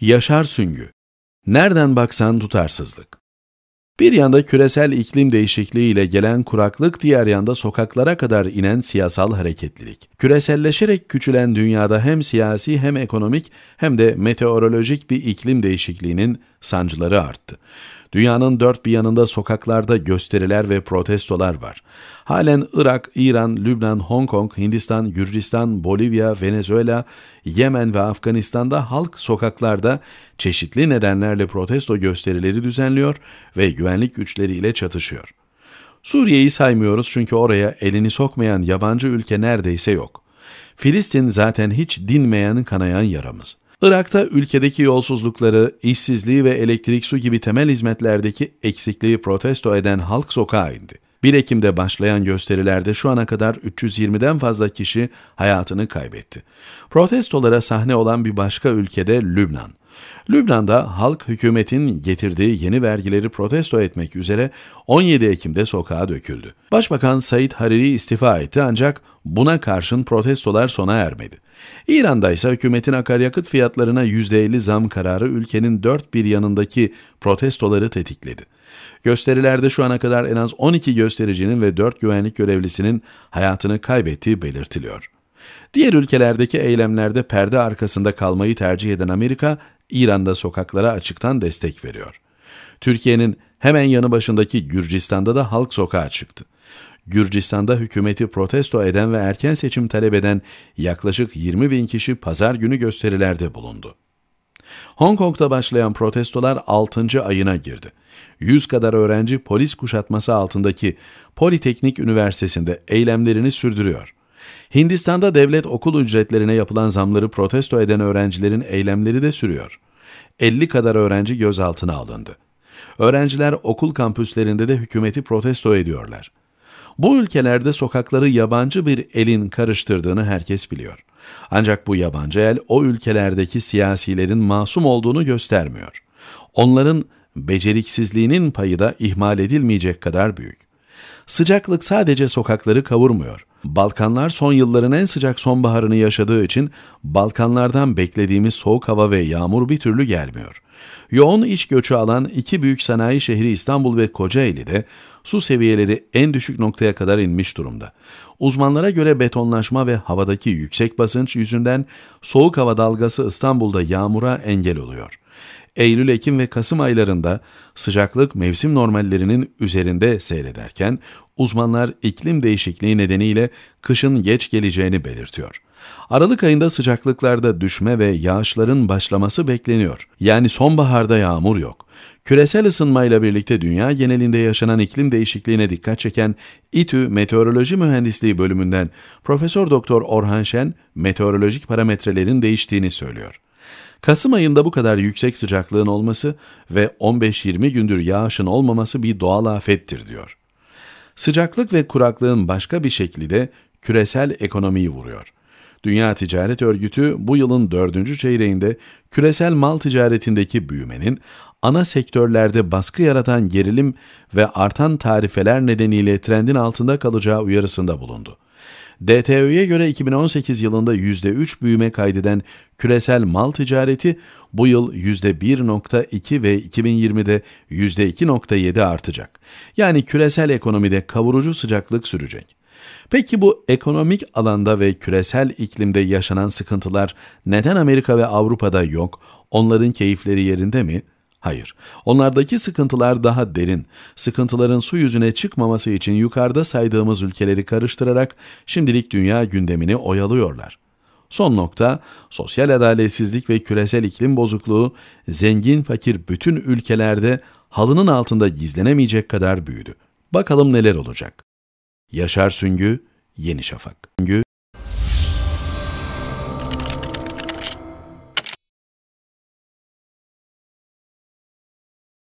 Yaşar Süngü Nereden baksan tutarsızlık. Bir yanda küresel iklim değişikliği ile gelen kuraklık, diğer yanda sokaklara kadar inen siyasal hareketlilik. Küreselleşerek küçülen dünyada hem siyasi hem ekonomik hem de meteorolojik bir iklim değişikliğinin sancıları arttı. Dünyanın dört bir yanında sokaklarda gösteriler ve protestolar var. Halen Irak, İran, Lübnan, Hong Kong, Hindistan, Gürcistan, Bolivya, Venezuela, Yemen ve Afganistan'da halk sokaklarda çeşitli nedenlerle protesto gösterileri düzenliyor ve güvenlik güçleriyle çatışıyor. Suriye'yi saymıyoruz çünkü oraya elini sokmayan yabancı ülke neredeyse yok. Filistin zaten hiç dinmeyen kanayan yaramız.'' Irak'ta ülkedeki yolsuzlukları, işsizliği ve elektrik su gibi temel hizmetlerdeki eksikliği protesto eden halk sokağa indi. 1 Ekim'de başlayan gösterilerde şu ana kadar 320'den fazla kişi hayatını kaybetti. Protestolara sahne olan bir başka ülkede Lübnan. Lübnan'da halk hükümetin getirdiği yeni vergileri protesto etmek üzere 17 Ekim'de sokağa döküldü. Başbakan Said Hariri istifa etti ancak buna karşın protestolar sona ermedi. İran'da ise hükümetin akaryakıt fiyatlarına %50 zam kararı ülkenin dört bir yanındaki protestoları tetikledi. Gösterilerde şu ana kadar en az 12 göstericinin ve 4 güvenlik görevlisinin hayatını kaybettiği belirtiliyor. Diğer ülkelerdeki eylemlerde perde arkasında kalmayı tercih eden Amerika İran'da sokaklara açıktan destek veriyor. Türkiye'nin hemen yanı başındaki Gürcistan'da da halk sokağa çıktı. Gürcistan'da hükümeti protesto eden ve erken seçim talep eden yaklaşık 20 bin kişi pazar günü gösterilerde bulundu. Hong Kong'da başlayan protestolar 6. ayına girdi. 100 kadar öğrenci polis kuşatması altındaki Politeknik Üniversitesi'nde eylemlerini sürdürüyor. Hindistan'da devlet okul ücretlerine yapılan zamları protesto eden öğrencilerin eylemleri de sürüyor. 50 kadar öğrenci gözaltına alındı. Öğrenciler okul kampüslerinde de hükümeti protesto ediyorlar. Bu ülkelerde sokakları yabancı bir elin karıştırdığını herkes biliyor. Ancak bu yabancı el o ülkelerdeki siyasilerin masum olduğunu göstermiyor. Onların beceriksizliğinin payı da ihmal edilmeyecek kadar büyük. Sıcaklık sadece sokakları kavurmuyor. Balkanlar son yılların en sıcak sonbaharını yaşadığı için Balkanlardan beklediğimiz soğuk hava ve yağmur bir türlü gelmiyor. Yoğun iş göçü alan iki büyük sanayi şehri İstanbul ve Kocaeli'de su seviyeleri en düşük noktaya kadar inmiş durumda. Uzmanlara göre betonlaşma ve havadaki yüksek basınç yüzünden soğuk hava dalgası İstanbul'da yağmura engel oluyor. Eylül, Ekim ve Kasım aylarında sıcaklık mevsim normallerinin üzerinde seyrederken uzmanlar iklim değişikliği nedeniyle kışın geç geleceğini belirtiyor. Aralık ayında sıcaklıklarda düşme ve yağışların başlaması bekleniyor. Yani sonbaharda yağmur yok. Küresel ısınmayla birlikte dünya genelinde yaşanan iklim değişikliğine dikkat çeken İTÜ Meteoroloji Mühendisliği bölümünden Profesör Doktor Orhan Şen meteorolojik parametrelerin değiştiğini söylüyor. Kasım ayında bu kadar yüksek sıcaklığın olması ve 15-20 gündür yağışın olmaması bir doğal afettir diyor. Sıcaklık ve kuraklığın başka bir şekli de küresel ekonomiyi vuruyor. Dünya Ticaret Örgütü bu yılın dördüncü çeyreğinde küresel mal ticaretindeki büyümenin ana sektörlerde baskı yaratan gerilim ve artan tarifeler nedeniyle trendin altında kalacağı uyarısında bulundu. DTÖ'ye göre 2018 yılında %3 büyüme kaydeden küresel mal ticareti bu yıl %1.2 ve 2020'de %2.7 artacak. Yani küresel ekonomide kavurucu sıcaklık sürecek. Peki bu ekonomik alanda ve küresel iklimde yaşanan sıkıntılar neden Amerika ve Avrupa'da yok? Onların keyifleri yerinde mi? Hayır, onlardaki sıkıntılar daha derin. Sıkıntıların su yüzüne çıkmaması için yukarıda saydığımız ülkeleri karıştırarak şimdilik dünya gündemini oyalıyorlar. Son nokta, sosyal adaletsizlik ve küresel iklim bozukluğu zengin fakir bütün ülkelerde halının altında gizlenemeyecek kadar büyüdü. Bakalım neler olacak. Yaşar Süngü, Yeni Şafak.